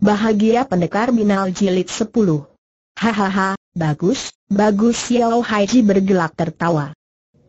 Bahagia Pendekar Binal Jilid 10 Hahaha, bagus, bagus Xiao Haiji bergelak tertawa.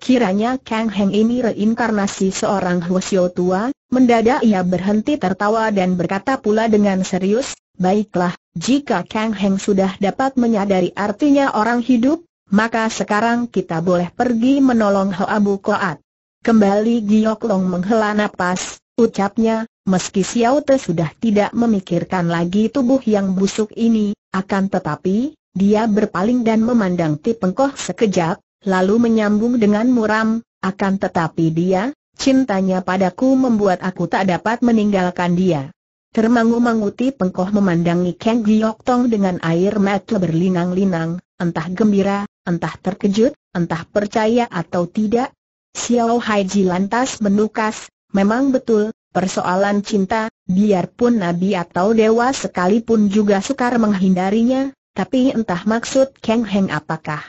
Kiranya Kang Heng ini reinkarnasi seorang Huosio tua, mendadak ia berhenti tertawa dan berkata pula dengan serius, Baiklah, jika Kang Heng sudah dapat menyadari artinya orang hidup, maka sekarang kita boleh pergi menolong Hoa Bu Koat. Kembali Giok Long menghela napas, ucapnya, meski Xiao Te sudah tidak memikirkan lagi tubuh yang busuk ini, akan tetapi, dia berpaling dan memandang Ti Pengkoh sekejap, lalu menyambung dengan muram, akan tetapi dia, cintanya padaku membuat aku tak dapat meninggalkan dia. Termangu-mangu Ti Pengkoh memandangi Kang Giok Tong dengan air mata berlinang-linang, entah gembira, entah terkejut, entah percaya atau tidak. Xiao Haiji lantas menukas, Memang betul, persoalan cinta, biarpun nabi atau dewa sekalipun juga sukar menghindarinya, tapi entah maksud Kang Heng apakah.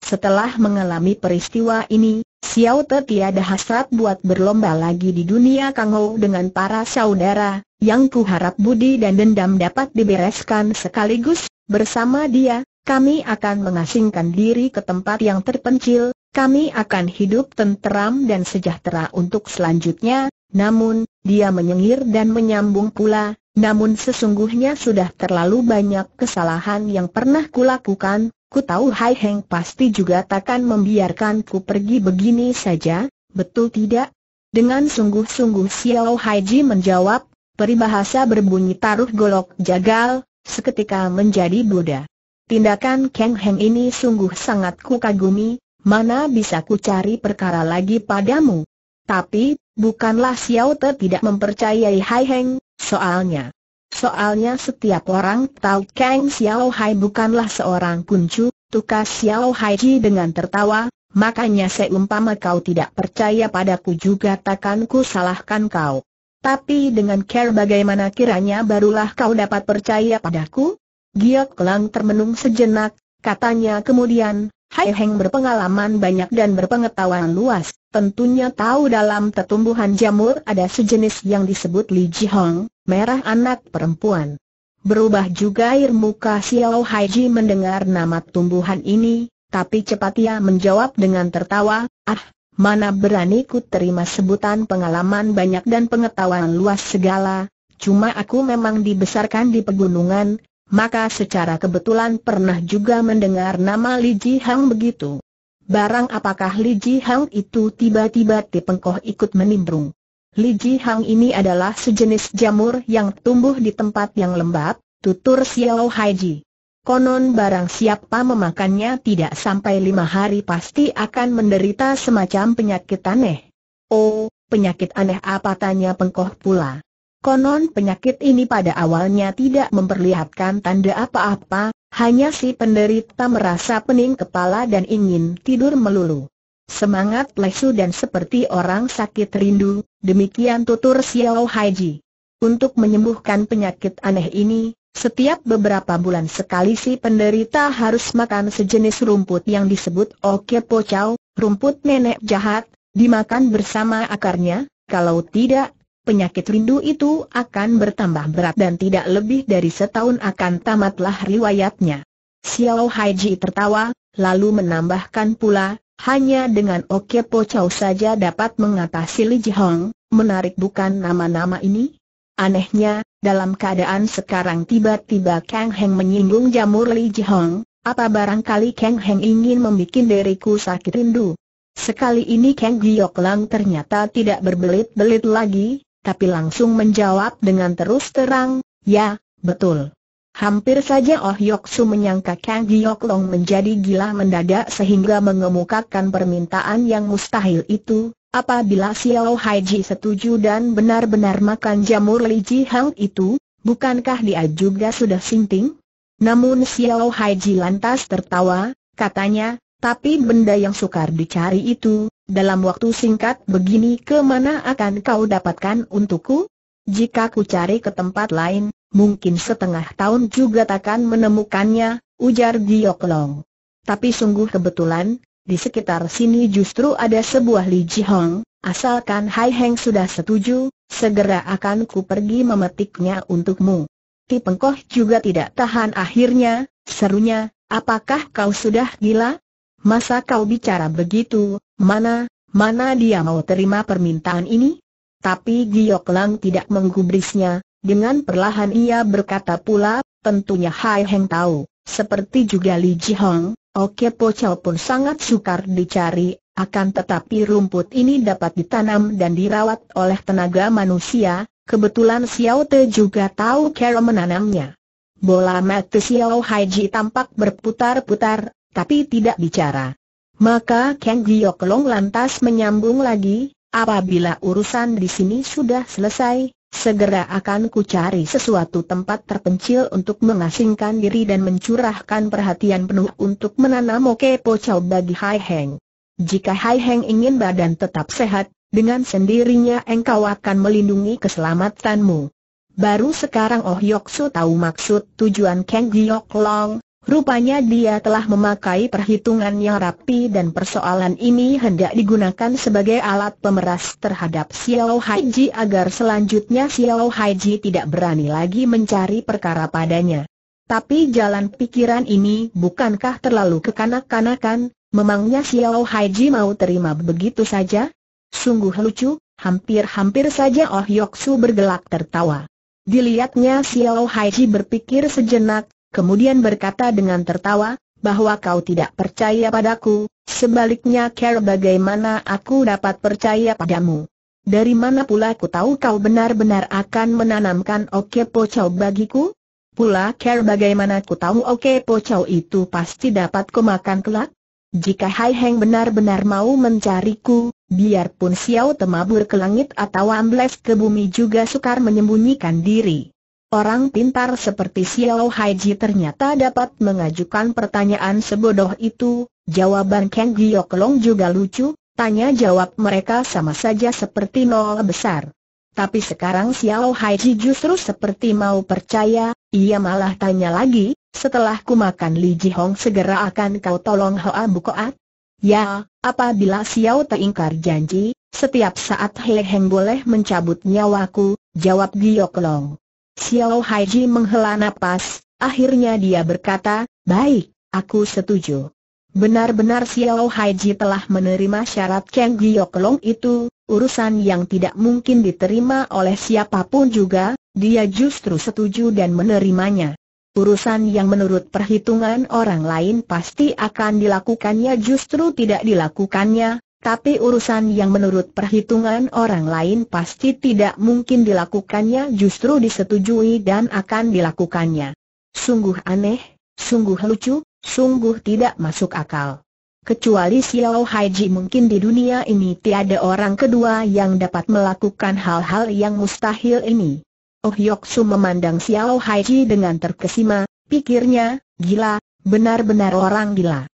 Setelah mengalami peristiwa ini, Xiao Te tiada hasrat buat berlomba lagi di dunia Kang Ho dengan para saudara, yang kuharap budi dan dendam dapat dibereskan sekaligus, bersama dia, kami akan mengasingkan diri ke tempat yang terpencil, kami akan hidup tenteram dan sejahtera untuk selanjutnya, namun, dia menyengir dan menyambung pula, namun sesungguhnya sudah terlalu banyak kesalahan yang pernah kulakukan, ku tahu Hai Heng pasti juga takkan membiarkan ku pergi begini saja, betul tidak? Dengan sungguh-sungguh Xiao Ji menjawab, peribahasa berbunyi taruh golok jagal, seketika menjadi Buddha. Tindakan Kang Heng ini sungguh sangat kukagumi, mana bisa ku cari perkara lagi padamu? Tapi, bukanlah Xiao Te tidak mempercayai Hai Heng, soalnya. Soalnya setiap orang tahu Kang Xiao Hai bukanlah seorang kuncu, tukas Xiao Hai Ji dengan tertawa, makanya seumpama kau tidak percaya padaku juga takkan ku salahkan kau. Tapi dengan care bagaimana kiranya barulah kau dapat percaya padaku? Giok Lang termenung sejenak, katanya kemudian, Hai Heng berpengalaman banyak dan berpengetahuan luas, tentunya tahu dalam tetumbuhan jamur ada sejenis yang disebut Li Ji Hong, merah anak perempuan. Berubah juga air muka Xiao Ji mendengar nama tumbuhan ini, tapi cepat ia menjawab dengan tertawa, ah, mana berani ku terima sebutan pengalaman banyak dan pengetahuan luas segala, cuma aku memang dibesarkan di pegunungan, maka secara kebetulan pernah juga mendengar nama Li Ji Hang begitu. Barang apakah Li Ji Hang itu tiba-tiba Tipengkoh ikut menimbrung. Li Ji Hang ini adalah sejenis jamur yang tumbuh di tempat yang lembab, tutur Xiao Haiji. Konon barang siapa memakannya tidak sampai lima hari pasti akan menderita semacam penyakit aneh. Oh, penyakit aneh apa tanya pengkoh pula. Konon penyakit ini pada awalnya tidak memperlihatkan tanda apa-apa, hanya si penderita merasa pening kepala dan ingin tidur melulu. Semangat lesu dan seperti orang sakit rindu, demikian tutur Xiao Haiji. Untuk menyembuhkan penyakit aneh ini, setiap beberapa bulan sekali si penderita harus makan sejenis rumput yang disebut Oke Pocau, rumput nenek jahat, dimakan bersama akarnya, kalau tidak penyakit rindu itu akan bertambah berat dan tidak lebih dari setahun akan tamatlah riwayatnya. Xiao Haiji tertawa, lalu menambahkan pula, hanya dengan Oke Po Chow saja dapat mengatasi Li Jihong, menarik bukan nama-nama ini? Anehnya, dalam keadaan sekarang tiba-tiba Kang Heng menyinggung jamur Li Jihong, apa barangkali Kang Heng ingin membuat diriku sakit rindu? Sekali ini Kang Giok Lang ternyata tidak berbelit-belit lagi, tapi langsung menjawab dengan terus terang, ya, betul. Hampir saja Oh Yok Su menyangka Kang Giok Long menjadi gila mendadak sehingga mengemukakan permintaan yang mustahil itu, apabila Xiao Haiji setuju dan benar-benar makan jamur Li Ji hang itu, bukankah dia juga sudah sinting? Namun Xiao Haiji lantas tertawa, katanya, tapi benda yang sukar dicari itu, dalam waktu singkat begini kemana akan kau dapatkan untukku? Jika ku cari ke tempat lain, mungkin setengah tahun juga takkan menemukannya, ujar Giyok Long. Tapi sungguh kebetulan, di sekitar sini justru ada sebuah Li Ji Hong, asalkan Hai Heng sudah setuju, segera akan ku pergi memetiknya untukmu. Ti Pengkoh juga tidak tahan akhirnya, serunya, apakah kau sudah gila? Masa kau bicara begitu, Mana, mana dia mau terima permintaan ini? Tapi Giok Lang tidak menggubrisnya, dengan perlahan ia berkata pula, tentunya Hai Heng tahu, seperti juga Li Ji Hong, Oke Po Pochao pun sangat sukar dicari, akan tetapi rumput ini dapat ditanam dan dirawat oleh tenaga manusia, kebetulan Xiao Te juga tahu cara menanamnya. Bola mata Xiao Hai Ji tampak berputar-putar, tapi tidak bicara. Maka Kang Gioklong lantas menyambung lagi, apabila urusan di sini sudah selesai, segera akan ku cari sesuatu tempat terpencil untuk mengasingkan diri dan mencurahkan perhatian penuh untuk menanam oke pocau bagi Hai Heng. Jika Hai Heng ingin badan tetap sehat, dengan sendirinya engkau akan melindungi keselamatanmu. Baru sekarang Oh Yok Su tahu maksud tujuan Kang Giok Long, Rupanya dia telah memakai perhitungan yang rapi dan persoalan ini hendak digunakan sebagai alat pemeras terhadap Xiao Haiji agar selanjutnya Xiao Haiji tidak berani lagi mencari perkara padanya. Tapi jalan pikiran ini bukankah terlalu kekanak-kanakan, memangnya Xiao Haiji mau terima begitu saja? Sungguh lucu, hampir-hampir saja Oh Yoksu bergelak tertawa. Dilihatnya Xiao Haiji berpikir sejenak, kemudian berkata dengan tertawa, bahwa kau tidak percaya padaku, sebaliknya care bagaimana aku dapat percaya padamu. Dari mana pula aku tahu kau benar-benar akan menanamkan Oke Pocau bagiku? Pula care bagaimana aku tahu Oke Pocau itu pasti dapat kumakan makan kelak? Jika Hai Heng benar-benar mau mencariku, biarpun Xiao temabur ke langit atau ambles ke bumi juga sukar menyembunyikan diri. Orang pintar seperti Xiao Haiji ternyata dapat mengajukan pertanyaan sebodoh itu, jawaban Kang Long juga lucu, tanya jawab mereka sama saja seperti nol besar. Tapi sekarang Xiao Haiji justru seperti mau percaya, ia malah tanya lagi, setelah ku makan Li Hong segera akan kau tolong Hoa Bukoat? Ya, apabila Xiao tak ingkar janji, setiap saat Hei Heng boleh mencabut nyawaku, jawab Long. Xiao Haiji menghela napas, akhirnya dia berkata, baik, aku setuju. Benar-benar Xiao Haiji telah menerima syarat Kang Long itu, urusan yang tidak mungkin diterima oleh siapapun juga, dia justru setuju dan menerimanya. Urusan yang menurut perhitungan orang lain pasti akan dilakukannya justru tidak dilakukannya, tapi urusan yang menurut perhitungan orang lain pasti tidak mungkin dilakukannya justru disetujui dan akan dilakukannya. Sungguh aneh, sungguh lucu, sungguh tidak masuk akal. Kecuali Xiao Haiji mungkin di dunia ini tiada orang kedua yang dapat melakukan hal-hal yang mustahil ini. Oh Yok Su memandang Xiao Haiji dengan terkesima, pikirnya, gila, benar-benar orang gila.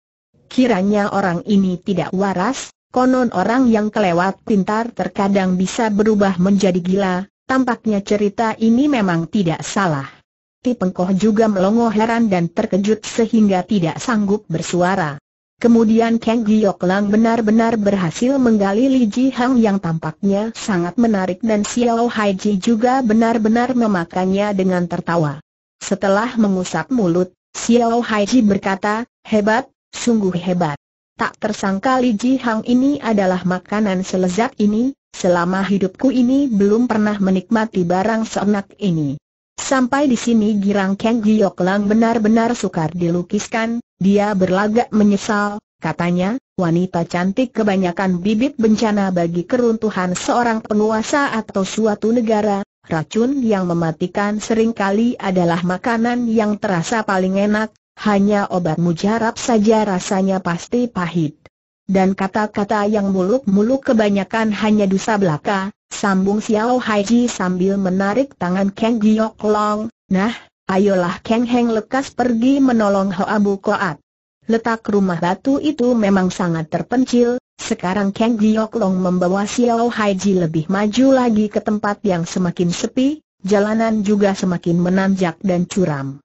Kiranya orang ini tidak waras, Konon orang yang kelewat pintar terkadang bisa berubah menjadi gila, tampaknya cerita ini memang tidak salah. Tipengkoh juga melongo heran dan terkejut sehingga tidak sanggup bersuara. Kemudian Kang Giok Lang benar-benar berhasil menggali Li Ji Hang yang tampaknya sangat menarik dan Xiao Hai Ji juga benar-benar memakannya dengan tertawa. Setelah mengusap mulut, Xiao Hai Ji berkata, hebat, sungguh hebat. Tak tersangka Li Ji Hang ini adalah makanan selezat ini, selama hidupku ini belum pernah menikmati barang seenak ini. Sampai di sini girang Kang Giok Lang benar-benar sukar dilukiskan, dia berlagak menyesal, katanya, wanita cantik kebanyakan bibit bencana bagi keruntuhan seorang penguasa atau suatu negara, racun yang mematikan seringkali adalah makanan yang terasa paling enak, hanya obat mujarab saja rasanya pasti pahit. Dan kata-kata yang muluk-muluk kebanyakan hanya dusa belaka, sambung Xiao Haiji sambil menarik tangan Kang Giok Long, nah, ayolah Kang Heng lekas pergi menolong Ho Abu Koat. Letak rumah batu itu memang sangat terpencil, sekarang Kang Giok Long membawa Xiao Haiji lebih maju lagi ke tempat yang semakin sepi, jalanan juga semakin menanjak dan curam.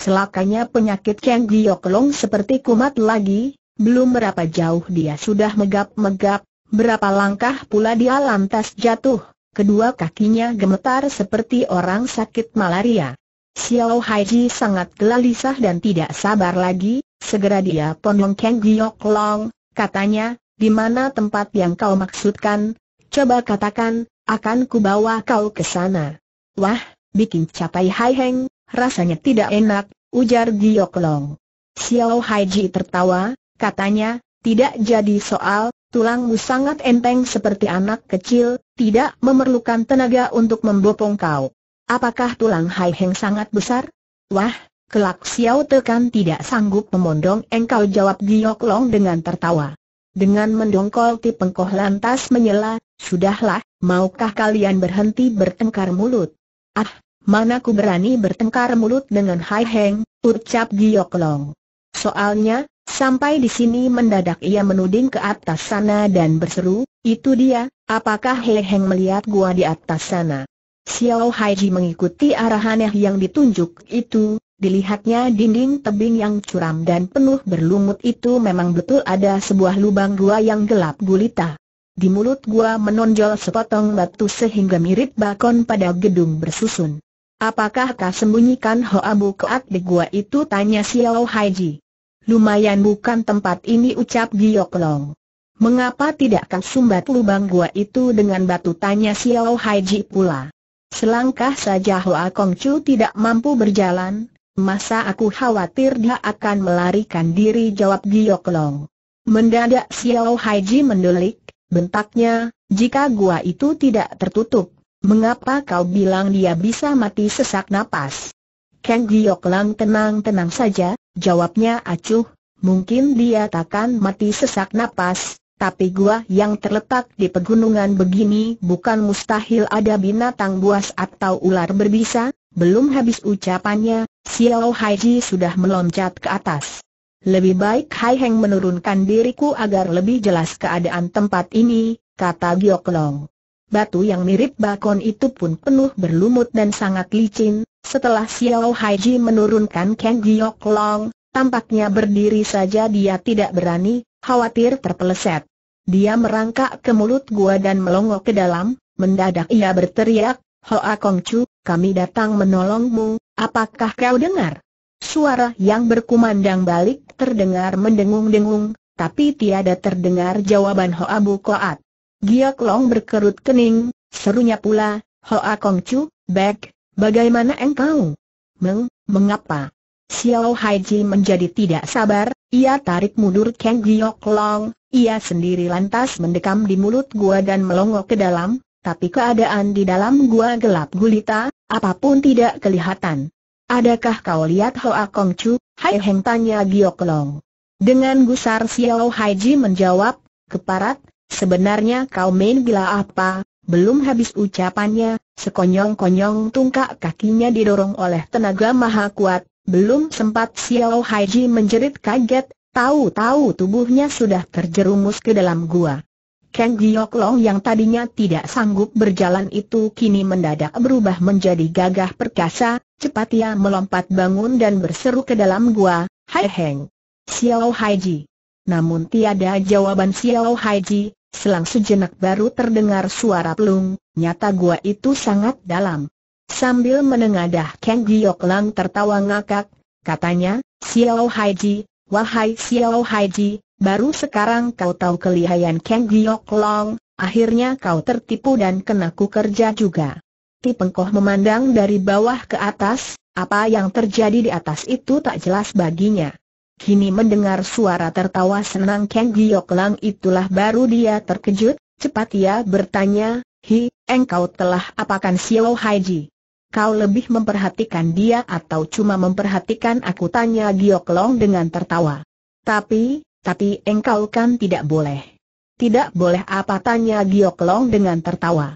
Celakanya penyakit Kang Long seperti kumat lagi, belum berapa jauh dia sudah megap-megap, berapa langkah pula dia lantas jatuh, kedua kakinya gemetar seperti orang sakit malaria. Xiao Haiji sangat gelisah dan tidak sabar lagi, segera dia ponong Kang Long. katanya, di mana tempat yang kau maksudkan, coba katakan, akan kubawa kau ke sana. Wah, bikin capai Hai Heng, Rasanya tidak enak, ujar Giok Long. Xiao Haiji tertawa, katanya, tidak jadi soal, tulangmu sangat enteng seperti anak kecil, tidak memerlukan tenaga untuk membopong kau. Apakah tulang Hai Heng sangat besar? Wah, kelak Xiao Tekan tidak sanggup memondong engkau jawab Giok Long dengan tertawa. Dengan mendongkol Tipengkoh lantas menyela, sudahlah, maukah kalian berhenti bertengkar mulut? Ah, Mana ku berani bertengkar mulut dengan Hai Heng, ucap Giok Long. Soalnya, sampai di sini mendadak ia menuding ke atas sana dan berseru, itu dia, apakah Hai Heng melihat gua di atas sana? Xiao Haiji mengikuti arahannya yang ditunjuk itu, dilihatnya dinding tebing yang curam dan penuh berlumut itu memang betul ada sebuah lubang gua yang gelap gulita. Di mulut gua menonjol sepotong batu sehingga mirip bakon pada gedung bersusun. Apakah kau sembunyikan Hoa Bukoat di gua itu? Tanya Xiao Haiji. Lumayan bukan tempat ini ucap Giok Long. Mengapa tidak kau sumbat lubang gua itu dengan batu? Tanya Xiao Haiji pula. Selangkah saja Hoa Chu tidak mampu berjalan, masa aku khawatir dia akan melarikan diri jawab Giok Long. Mendadak Xiao Haiji mendelik, bentaknya, jika gua itu tidak tertutup, Mengapa kau bilang dia bisa mati sesak napas? Kang Giok Lang tenang-tenang saja, jawabnya acuh, mungkin dia takkan mati sesak napas, tapi gua yang terletak di pegunungan begini bukan mustahil ada binatang buas atau ular berbisa, belum habis ucapannya, Xiao Haiji sudah meloncat ke atas. Lebih baik Hai Heng menurunkan diriku agar lebih jelas keadaan tempat ini, kata Giok Long batu yang mirip bakon itu pun penuh berlumut dan sangat licin. Setelah Xiao Haiji menurunkan Kang Giok Long, tampaknya berdiri saja dia tidak berani, khawatir terpeleset. Dia merangkak ke mulut gua dan melongo ke dalam, mendadak ia berteriak, Hoa Kongcu, kami datang menolongmu, apakah kau dengar? Suara yang berkumandang balik terdengar mendengung-dengung, tapi tiada terdengar jawaban Hoa Bu Koat. Gio Long berkerut kening, serunya pula, Hoa Kong Chu, Bek, bagaimana engkau? Meng, mengapa? Xiao Haiji menjadi tidak sabar, ia tarik mundur Kang Giok Long, ia sendiri lantas mendekam di mulut gua dan melongok ke dalam, tapi keadaan di dalam gua gelap gulita, apapun tidak kelihatan. Adakah kau lihat Hoa Kong Chu? Hai Heng tanya Giok Long. Dengan gusar Xiao Haiji menjawab, keparat, Sebenarnya kau main gila apa? Belum habis ucapannya, sekonyong-konyong tungkak kakinya didorong oleh tenaga maha kuat, belum sempat Xiao Haiji menjerit kaget, tahu-tahu tubuhnya sudah terjerumus ke dalam gua. Kang Giok Long yang tadinya tidak sanggup berjalan itu kini mendadak berubah menjadi gagah perkasa, cepat ia melompat bangun dan berseru ke dalam gua, Hai Heng! Xiao Haiji! Namun tiada jawaban Xiao Haiji, Selang sejenak baru terdengar suara pelung, nyata gua itu sangat dalam. Sambil menengadah Kang Giok Lang tertawa ngakak, katanya, Xiao Haiji, wahai Xiao Haiji, baru sekarang kau tahu kelihayan Kang Giok Lang, akhirnya kau tertipu dan kena ku kerja juga. Ti Pengkoh memandang dari bawah ke atas, apa yang terjadi di atas itu tak jelas baginya. Kini mendengar suara tertawa senang Kang Giok Lang itulah baru dia terkejut, cepat ia bertanya, Hi, engkau telah apakan Xiao Haiji? Kau lebih memperhatikan dia atau cuma memperhatikan aku tanya Giok Long dengan tertawa. Tapi, tapi engkau kan tidak boleh. Tidak boleh apa tanya Giok Long dengan tertawa.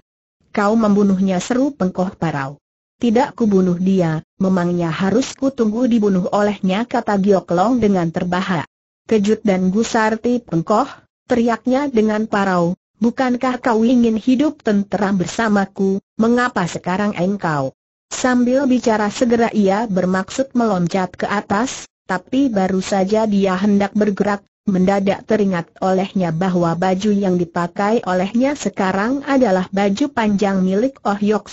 Kau membunuhnya seru pengkoh parau tidak kubunuh dia, memangnya harus kutunggu dibunuh olehnya kata Giok Long dengan terbahak. Kejut dan Gusarti pengkoh, teriaknya dengan parau, bukankah kau ingin hidup tentram bersamaku, mengapa sekarang engkau? Sambil bicara segera ia bermaksud meloncat ke atas, tapi baru saja dia hendak bergerak, mendadak teringat olehnya bahwa baju yang dipakai olehnya sekarang adalah baju panjang milik Oh Yok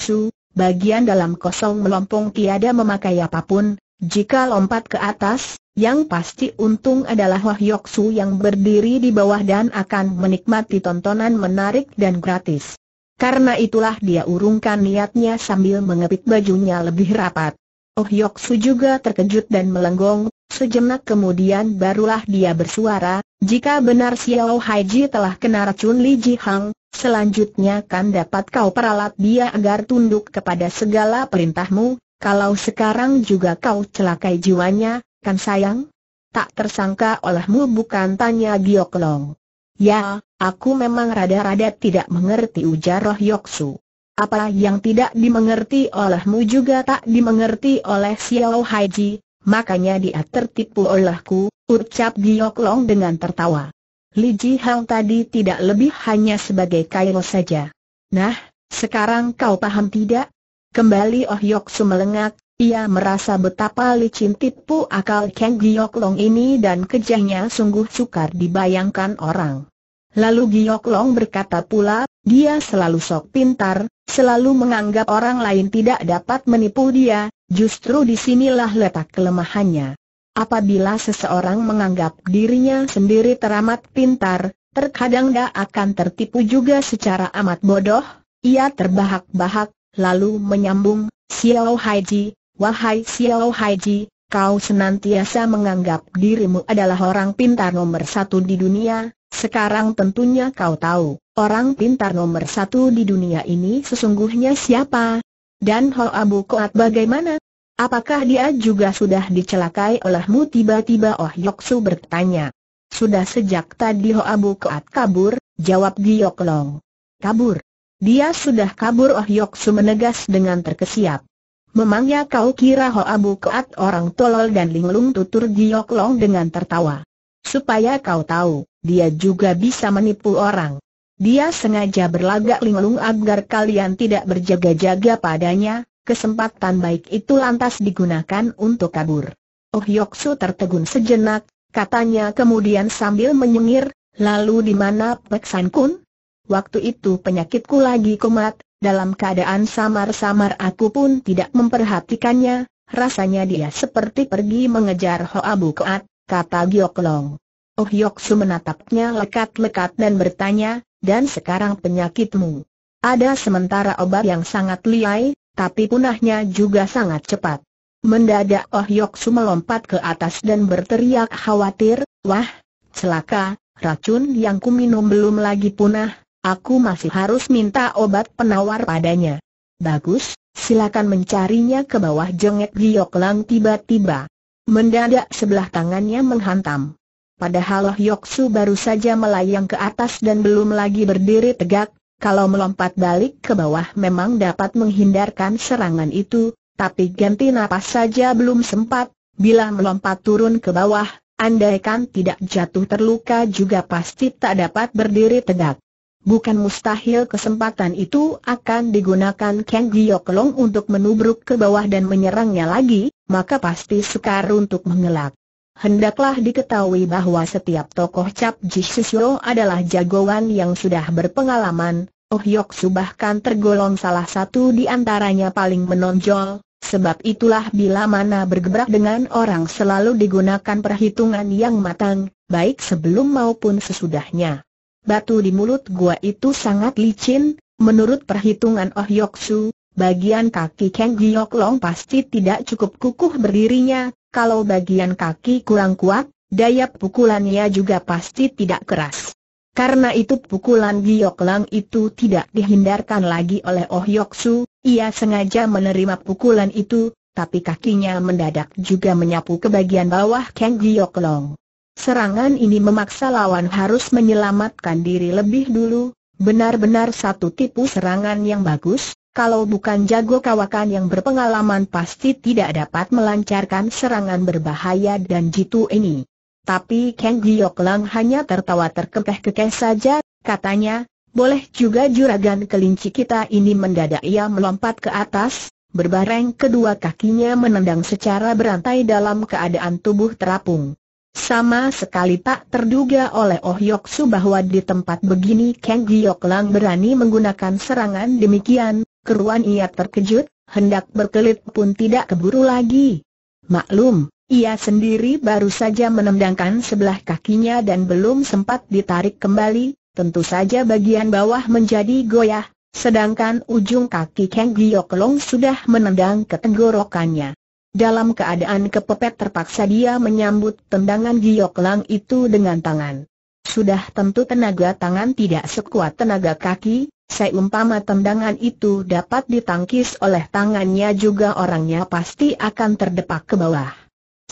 bagian dalam kosong melompong tiada memakai apapun, jika lompat ke atas, yang pasti untung adalah Wah Su yang berdiri di bawah dan akan menikmati tontonan menarik dan gratis. Karena itulah dia urungkan niatnya sambil mengepit bajunya lebih rapat. Oh Su juga terkejut dan melenggong, sejenak kemudian barulah dia bersuara, jika benar Xiao Haiji telah kena racun Li Ji Hang, Selanjutnya kan dapat kau peralat dia agar tunduk kepada segala perintahmu, kalau sekarang juga kau celakai jiwanya, kan sayang? Tak tersangka olehmu bukan tanya Giok Long. Ya, aku memang rada-rada tidak mengerti ujar Roh Yoksu. Apa yang tidak dimengerti olehmu juga tak dimengerti oleh Xiao Haiji, makanya dia tertipu olehku, ucap Giok Long dengan tertawa. Li Ji Hang tadi tidak lebih hanya sebagai kail saja. Nah, sekarang kau paham tidak? Kembali Oh Yok Su melengak, ia merasa betapa licin tipu akal Kang Giok Long ini dan kejahnya sungguh sukar dibayangkan orang. Lalu Giok Long berkata pula, dia selalu sok pintar, selalu menganggap orang lain tidak dapat menipu dia, justru disinilah letak kelemahannya. Apabila seseorang menganggap dirinya sendiri teramat pintar, terkadang dia akan tertipu juga secara amat bodoh. Ia terbahak-bahak, lalu menyambung, Xiao Haiji, wahai Xiao Haiji, kau senantiasa menganggap dirimu adalah orang pintar nomor satu di dunia, sekarang tentunya kau tahu, orang pintar nomor satu di dunia ini sesungguhnya siapa? Dan Hoa Abu Koat bagaimana? Apakah dia juga sudah dicelakai olehmu tiba-tiba Oh Yoksu bertanya. Sudah sejak tadi Ho Abu Keat kabur, jawab Giyok Long. Kabur. Dia sudah kabur Oh Yoksu menegas dengan terkesiap. Memangnya kau kira Ho Abu Keat orang tolol dan linglung tutur Giyok Long dengan tertawa. Supaya kau tahu, dia juga bisa menipu orang. Dia sengaja berlagak linglung agar kalian tidak berjaga-jaga padanya, Kesempatan baik itu lantas digunakan untuk kabur. Oh Yoksu tertegun sejenak, katanya kemudian sambil menyengir, lalu di mana Pek San Kun? Waktu itu penyakitku lagi kumat, dalam keadaan samar-samar aku pun tidak memperhatikannya, rasanya dia seperti pergi mengejar Hoa Koat, kata Giok Long. Oh Yoksu menatapnya lekat-lekat dan bertanya, dan sekarang penyakitmu. Ada sementara obat yang sangat liai, tapi punahnya juga sangat cepat. Mendadak Oh Yoksu melompat ke atas dan berteriak khawatir, wah, celaka, racun yang ku minum belum lagi punah, aku masih harus minta obat penawar padanya. Bagus, silakan mencarinya ke bawah jengek Giyok Lang tiba-tiba. Mendadak sebelah tangannya menghantam. Padahal Oh Yoksu baru saja melayang ke atas dan belum lagi berdiri tegak, kalau melompat balik ke bawah memang dapat menghindarkan serangan itu, tapi ganti napas saja belum sempat, bila melompat turun ke bawah, andaikan tidak jatuh terluka juga pasti tak dapat berdiri tegak. Bukan mustahil kesempatan itu akan digunakan Kang Long untuk menubruk ke bawah dan menyerangnya lagi, maka pasti sukar untuk mengelak. Hendaklah diketahui bahwa setiap tokoh Cap Jisusyo adalah jagoan yang sudah berpengalaman, Oh Yoksu bahkan tergolong salah satu di antaranya paling menonjol, sebab itulah bila mana bergebrak dengan orang selalu digunakan perhitungan yang matang, baik sebelum maupun sesudahnya. Batu di mulut gua itu sangat licin, menurut perhitungan Oh Yoksu, bagian kaki Kang Giok Long pasti tidak cukup kukuh berdirinya, kalau bagian kaki kurang kuat, daya pukulannya juga pasti tidak keras. Karena itu pukulan Giok Lang itu tidak dihindarkan lagi oleh Oh Yok Su, ia sengaja menerima pukulan itu, tapi kakinya mendadak juga menyapu ke bagian bawah Kang Giok Long. Serangan ini memaksa lawan harus menyelamatkan diri lebih dulu, benar-benar satu tipu serangan yang bagus, kalau bukan jago kawakan yang berpengalaman pasti tidak dapat melancarkan serangan berbahaya dan jitu ini. Tapi Kang Gioklang hanya tertawa terkekeh-kekeh saja, katanya, boleh juga juragan kelinci kita ini mendadak ia melompat ke atas, berbareng kedua kakinya menendang secara berantai dalam keadaan tubuh terapung. Sama sekali tak terduga oleh Oh Su bahwa di tempat begini Kang Gioklang berani menggunakan serangan demikian, keruan ia terkejut, hendak berkelit pun tidak keburu lagi. Maklum, ia sendiri baru saja menendangkan sebelah kakinya dan belum sempat ditarik kembali, tentu saja bagian bawah menjadi goyah, sedangkan ujung kaki Kang Long sudah menendang ke tenggorokannya. Dalam keadaan kepepet terpaksa dia menyambut tendangan Gyoklong itu dengan tangan. Sudah tentu tenaga tangan tidak sekuat tenaga kaki, umpama tendangan itu dapat ditangkis oleh tangannya juga orangnya pasti akan terdepak ke bawah.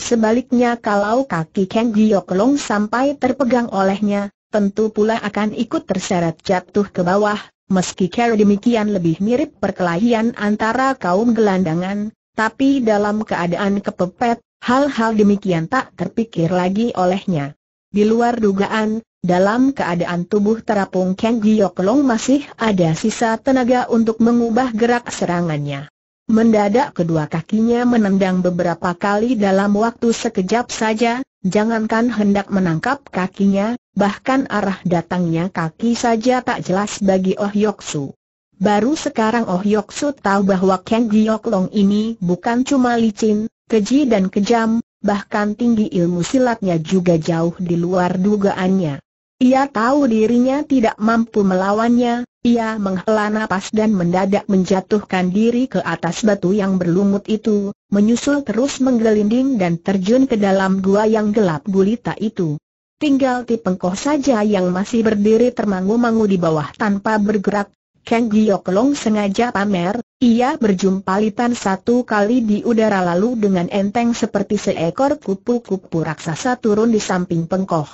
Sebaliknya kalau kaki Kang Gioklong sampai terpegang olehnya, tentu pula akan ikut terseret jatuh ke bawah, meski cara demikian lebih mirip perkelahian antara kaum gelandangan, tapi dalam keadaan kepepet, hal-hal demikian tak terpikir lagi olehnya. Di luar dugaan, dalam keadaan tubuh terapung Kang Gioklong masih ada sisa tenaga untuk mengubah gerak serangannya. Mendadak kedua kakinya menendang beberapa kali dalam waktu sekejap saja, jangankan hendak menangkap kakinya, bahkan arah datangnya kaki saja tak jelas bagi Oh Yoksu. Baru sekarang Oh Yoksu tahu bahwa Kang Giok Long ini bukan cuma licin, keji dan kejam, bahkan tinggi ilmu silatnya juga jauh di luar dugaannya. Ia tahu dirinya tidak mampu melawannya, ia menghela napas dan mendadak menjatuhkan diri ke atas batu yang berlumut itu, menyusul terus menggelinding dan terjun ke dalam gua yang gelap gulita itu. Tinggal Tipengkoh saja yang masih berdiri termangu-mangu di bawah tanpa bergerak. Kang Gioklong sengaja pamer, ia berjumpa litan satu kali di udara lalu dengan enteng seperti seekor kupu-kupu raksasa turun di samping Pengkoh.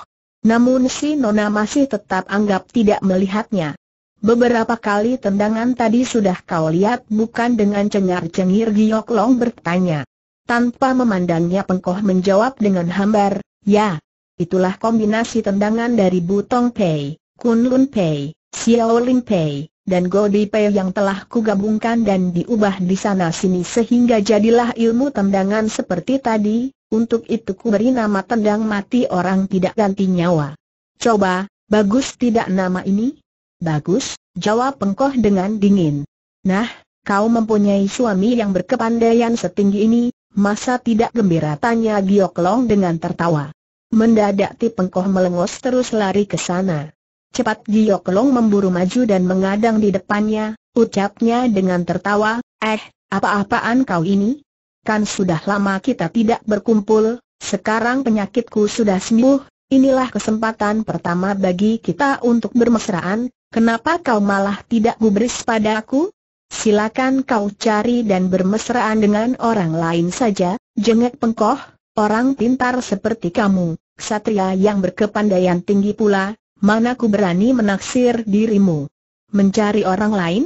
Namun si Nona masih tetap anggap tidak melihatnya. Beberapa kali tendangan tadi sudah kau lihat bukan dengan cengar-cengir Giok Long bertanya. Tanpa memandangnya Pengkoh menjawab dengan hambar, ya. Itulah kombinasi tendangan dari Butong Pei, Kun Lun Pei, Xiao Lin Pei, dan Godi Pei yang telah kugabungkan dan diubah di sana sini sehingga jadilah ilmu tendangan seperti tadi, untuk itu ku beri nama tendang mati orang tidak ganti nyawa. Coba, bagus tidak nama ini? Bagus, jawab pengkoh dengan dingin. Nah, kau mempunyai suami yang berkepandaian setinggi ini, masa tidak gembira tanya Gioklong dengan tertawa. Mendadak ti pengkoh melengos terus lari ke sana. Cepat Gioklong memburu maju dan mengadang di depannya, ucapnya dengan tertawa, eh, apa-apaan kau ini? Kan sudah lama kita tidak berkumpul, sekarang penyakitku sudah sembuh, inilah kesempatan pertama bagi kita untuk bermesraan, kenapa kau malah tidak gubris padaku? Silakan kau cari dan bermesraan dengan orang lain saja, jengek pengkoh, orang pintar seperti kamu, satria yang berkepandaian tinggi pula, mana ku berani menaksir dirimu? Mencari orang lain?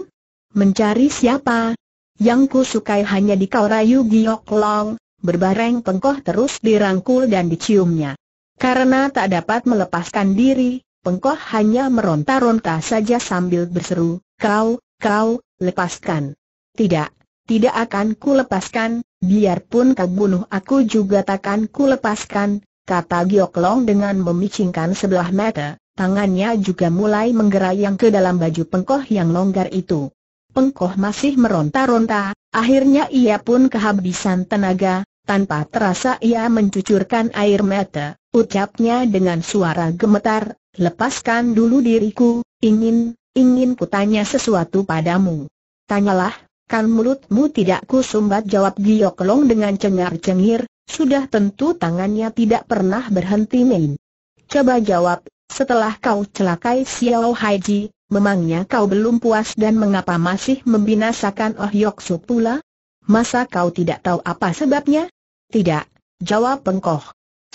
Mencari siapa? Yang ku sukai hanya di kau rayu giok long, berbareng pengkoh terus dirangkul dan diciumnya. Karena tak dapat melepaskan diri, pengkoh hanya meronta-ronta saja sambil berseru, kau, kau, lepaskan. Tidak, tidak akan ku lepaskan, biarpun kau bunuh aku juga takkan ku lepaskan, kata Giok Long dengan memicingkan sebelah mata, tangannya juga mulai menggerayang ke dalam baju pengkoh yang longgar itu. Pengkoh masih meronta-ronta, akhirnya ia pun kehabisan tenaga, tanpa terasa ia mencucurkan air mata, ucapnya dengan suara gemetar, lepaskan dulu diriku, ingin, ingin kutanya sesuatu padamu. Tanyalah, kan mulutmu tidak kusumbat jawab Long dengan cengar-cengir, sudah tentu tangannya tidak pernah berhenti main. Coba jawab, setelah kau celakai Xiao Haiji, Memangnya kau belum puas dan mengapa masih membinasakan Oh Yok Su pula? Masa kau tidak tahu apa sebabnya? Tidak, jawab Pengkoh.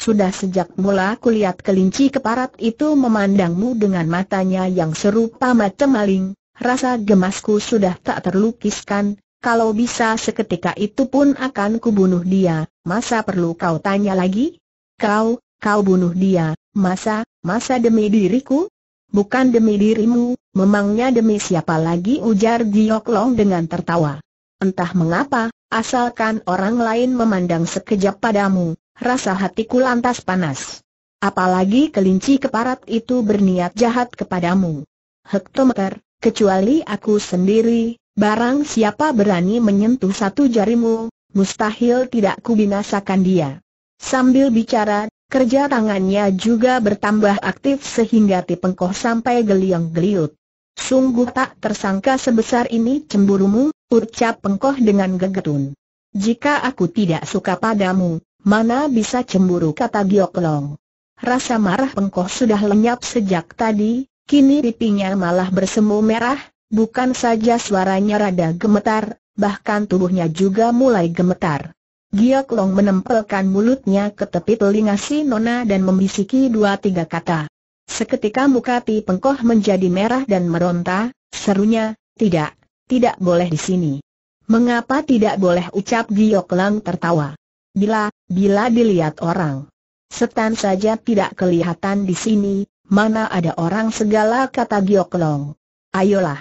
Sudah sejak mula kulihat kelinci keparat itu memandangmu dengan matanya yang serupa mata maling, rasa gemasku sudah tak terlukiskan, kalau bisa seketika itu pun akan kubunuh dia, masa perlu kau tanya lagi? Kau, kau bunuh dia, masa, masa demi diriku? Bukan demi dirimu, memangnya demi siapa lagi ujar Giok Long dengan tertawa. Entah mengapa, asalkan orang lain memandang sekejap padamu, rasa hatiku lantas panas. Apalagi kelinci keparat itu berniat jahat kepadamu. Hektometer, kecuali aku sendiri, barang siapa berani menyentuh satu jarimu, mustahil tidak kubinasakan dia. Sambil bicara, Kerja tangannya juga bertambah aktif sehingga Tipengkoh sampai geliang-geliut. Sungguh tak tersangka sebesar ini cemburumu, ucap Pengkoh dengan gegetun. Jika aku tidak suka padamu, mana bisa cemburu kata Gioklong. Rasa marah Pengkoh sudah lenyap sejak tadi, kini pipinya malah bersemu merah, bukan saja suaranya rada gemetar, bahkan tubuhnya juga mulai gemetar. Giok Long menempelkan mulutnya ke tepi telinga si Nona dan membisiki dua tiga kata. Seketika muka Ti Pengkoh menjadi merah dan meronta, serunya, tidak, tidak boleh di sini. Mengapa tidak boleh ucap Giok Long tertawa? Bila, bila dilihat orang. Setan saja tidak kelihatan di sini, mana ada orang segala kata Giok Long. Ayolah.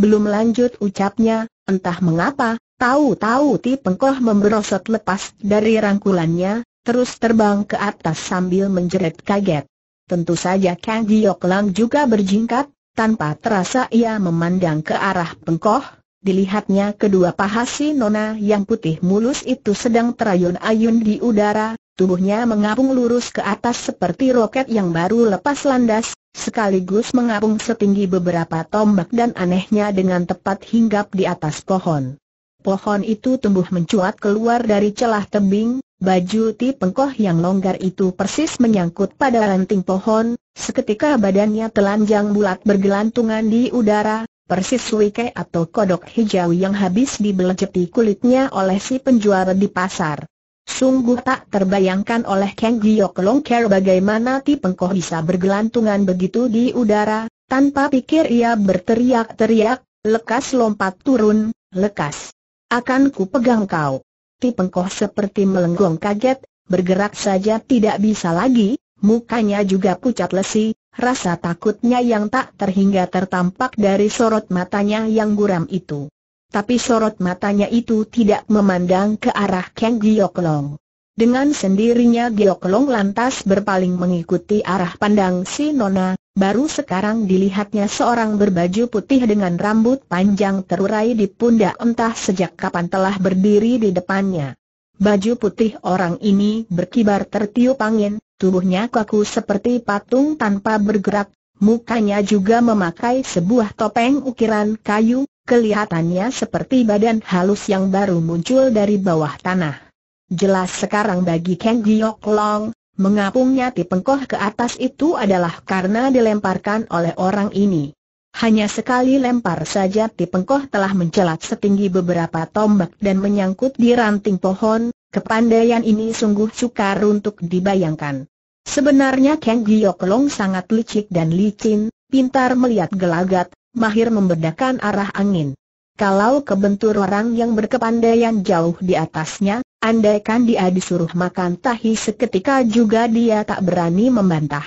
Belum lanjut ucapnya, entah mengapa, Tahu-tahu Ti Pengkoh memberosot lepas dari rangkulannya, terus terbang ke atas sambil menjerit kaget. Tentu saja Kang Giok Lang juga berjingkat, tanpa terasa ia memandang ke arah Pengkoh, dilihatnya kedua paha si nona yang putih mulus itu sedang terayun-ayun di udara, tubuhnya mengapung lurus ke atas seperti roket yang baru lepas landas, sekaligus mengapung setinggi beberapa tombak dan anehnya dengan tepat hinggap di atas pohon pohon itu tumbuh mencuat keluar dari celah tebing, baju ti pengkoh yang longgar itu persis menyangkut pada ranting pohon, seketika badannya telanjang bulat bergelantungan di udara, persis suike atau kodok hijau yang habis dibelejeti kulitnya oleh si penjual di pasar. Sungguh tak terbayangkan oleh Kang Giok Long bagaimana ti pengkoh bisa bergelantungan begitu di udara, tanpa pikir ia berteriak-teriak, lekas lompat turun, lekas akan ku pegang kau. Ti Pengkoh seperti melenggong kaget, bergerak saja tidak bisa lagi, mukanya juga pucat lesi, rasa takutnya yang tak terhingga tertampak dari sorot matanya yang guram itu. Tapi sorot matanya itu tidak memandang ke arah Kang Gioklong. Dengan sendirinya Gioklong lantas berpaling mengikuti arah pandang si Nona, baru sekarang dilihatnya seorang berbaju putih dengan rambut panjang terurai di pundak entah sejak kapan telah berdiri di depannya. Baju putih orang ini berkibar tertiup angin, tubuhnya kaku seperti patung tanpa bergerak, mukanya juga memakai sebuah topeng ukiran kayu, kelihatannya seperti badan halus yang baru muncul dari bawah tanah. Jelas sekarang bagi Kang Giok Long, mengapungnya tipengkoh ke atas itu adalah karena dilemparkan oleh orang ini. Hanya sekali lempar saja Tipengkoh telah mencelat setinggi beberapa tombak dan menyangkut di ranting pohon, kepandaian ini sungguh sukar untuk dibayangkan. Sebenarnya Kang Long sangat licik dan licin, pintar melihat gelagat, mahir membedakan arah angin. Kalau kebentur orang yang berkepandaian jauh di atasnya, Andaikan dia disuruh makan tahi seketika juga dia tak berani membantah.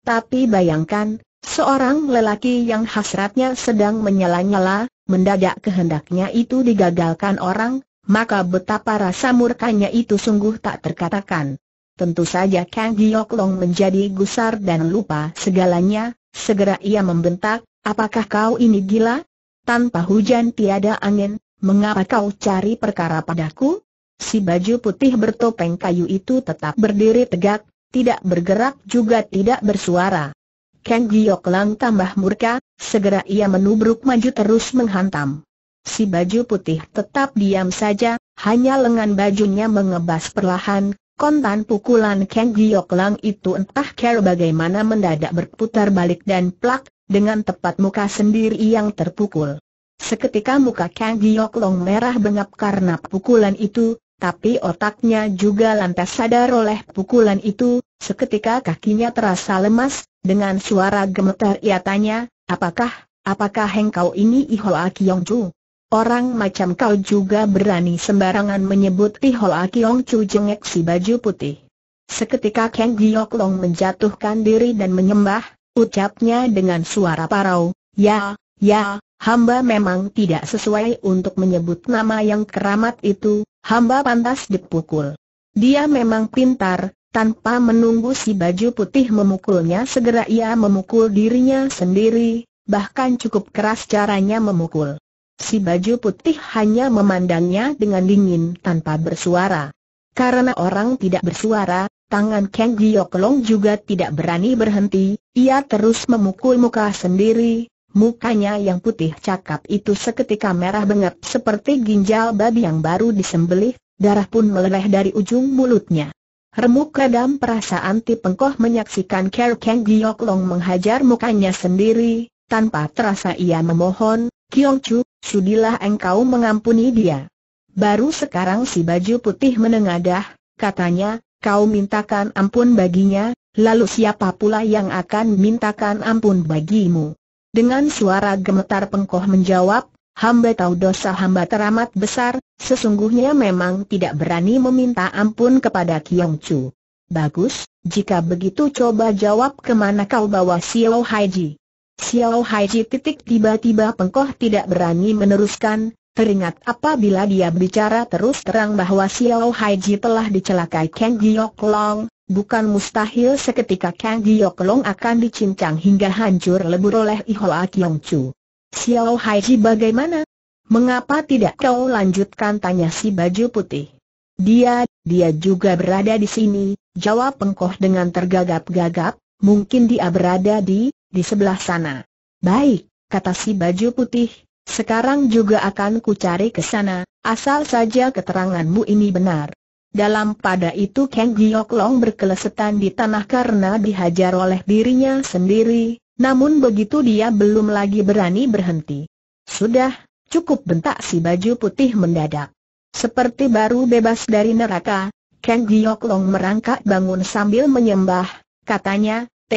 Tapi bayangkan, seorang lelaki yang hasratnya sedang menyala-nyala, mendadak kehendaknya itu digagalkan orang, maka betapa rasa murkanya itu sungguh tak terkatakan. Tentu saja Kang Giok Long menjadi gusar dan lupa segalanya, segera ia membentak, apakah kau ini gila? Tanpa hujan tiada angin, mengapa kau cari perkara padaku? Si baju putih bertopeng kayu itu tetap berdiri tegak, tidak bergerak juga tidak bersuara. Kang Giok Lang tambah murka, segera ia menubruk maju terus menghantam. Si baju putih tetap diam saja, hanya lengan bajunya mengebas perlahan, kontan pukulan Kang Giok Lang itu entah care bagaimana mendadak berputar balik dan plak, dengan tepat muka sendiri yang terpukul. Seketika muka Kang Giok Long merah bengap karena pukulan itu, tapi otaknya juga lantas sadar oleh pukulan itu, seketika kakinya terasa lemas, dengan suara gemetar ia tanya, apakah, apakah engkau ini Ihoa Kiong Chu? Orang macam kau juga berani sembarangan menyebut Ihoa Kiong Chu jengek si baju putih. Seketika Kang Giok Long menjatuhkan diri dan menyembah, ucapnya dengan suara parau, ya, ya, hamba memang tidak sesuai untuk menyebut nama yang keramat itu, hamba pantas dipukul. Dia memang pintar, tanpa menunggu si baju putih memukulnya segera ia memukul dirinya sendiri, bahkan cukup keras caranya memukul. Si baju putih hanya memandangnya dengan dingin tanpa bersuara. Karena orang tidak bersuara, tangan Kang Giok Long juga tidak berani berhenti, ia terus memukul muka sendiri, Mukanya yang putih cakap itu seketika merah banget seperti ginjal babi yang baru disembelih, darah pun meleleh dari ujung mulutnya. Remuk redam perasaan Ti Pengkoh menyaksikan Ker Kang Giok Long menghajar mukanya sendiri, tanpa terasa ia memohon, Kiong Chu, sudilah engkau mengampuni dia. Baru sekarang si baju putih menengadah, katanya, kau mintakan ampun baginya, lalu siapa pula yang akan mintakan ampun bagimu? Dengan suara gemetar pengkoh menjawab, hamba tahu dosa hamba teramat besar, sesungguhnya memang tidak berani meminta ampun kepada Kiong Chu. Bagus, jika begitu coba jawab kemana kau bawa Xiao Haiji. Xiao Haiji titik tiba-tiba pengkoh tidak berani meneruskan, Teringat apabila dia bicara terus terang bahwa Xiao Haiji telah dicelakai Kang Giok Long, Bukan mustahil seketika Kang Giok Long akan dicincang hingga hancur lebur oleh Ihoa Kiong Chu. Xiao Ji bagaimana? Mengapa tidak kau lanjutkan tanya si baju putih? Dia, dia juga berada di sini, jawab pengkoh dengan tergagap-gagap, mungkin dia berada di, di sebelah sana. Baik, kata si baju putih, sekarang juga akan ku cari ke sana, asal saja keteranganmu ini benar. Dalam pada itu Kang Giok Long berkelesetan di tanah karena dihajar oleh dirinya sendiri, namun begitu dia belum lagi berani berhenti. Sudah, cukup bentak si baju putih mendadak. Seperti baru bebas dari neraka, Kang Giok Long merangkak bangun sambil menyembah, katanya, T,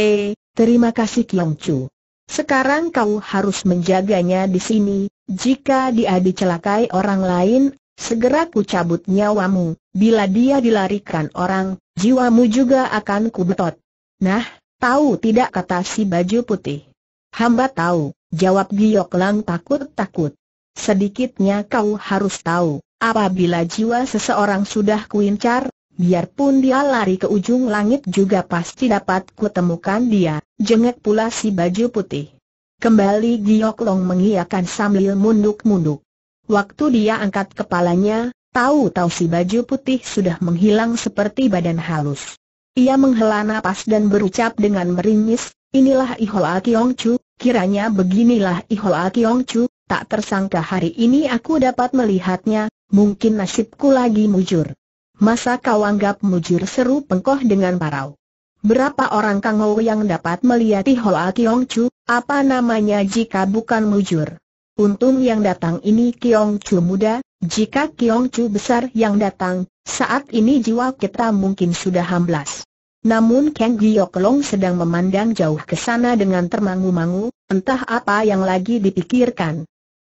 terima kasih Kiong Chu. Sekarang kau harus menjaganya di sini, jika dia dicelakai orang lain, segera ku cabut nyawamu. Bila dia dilarikan orang, jiwamu juga akan kubetot. Nah, tahu tidak kata si baju putih. Hamba tahu, jawab Giok Lang takut-takut. Sedikitnya kau harus tahu, apabila jiwa seseorang sudah kuincar, biarpun dia lari ke ujung langit juga pasti dapat kutemukan dia, jengek pula si baju putih. Kembali Giok Long mengiakan sambil munduk-munduk. Waktu dia angkat kepalanya, Tahu-tahu si baju putih sudah menghilang seperti badan halus. Ia menghela nafas dan berucap dengan meringis, inilah Ihola Kiong Chu, kiranya beginilah Ihola Kiong Chu, tak tersangka hari ini aku dapat melihatnya, mungkin nasibku lagi mujur. Masa kau anggap mujur seru pengkoh dengan parau. Berapa orang kangou yang dapat melihat Ihola Kiong Chu, apa namanya jika bukan mujur? Untung yang datang ini Kiong Chu muda, jika Kiong Chu besar yang datang, saat ini jiwa kita mungkin sudah hamblas. Namun Kang Gioklong sedang memandang jauh ke sana dengan termangu-mangu, entah apa yang lagi dipikirkan.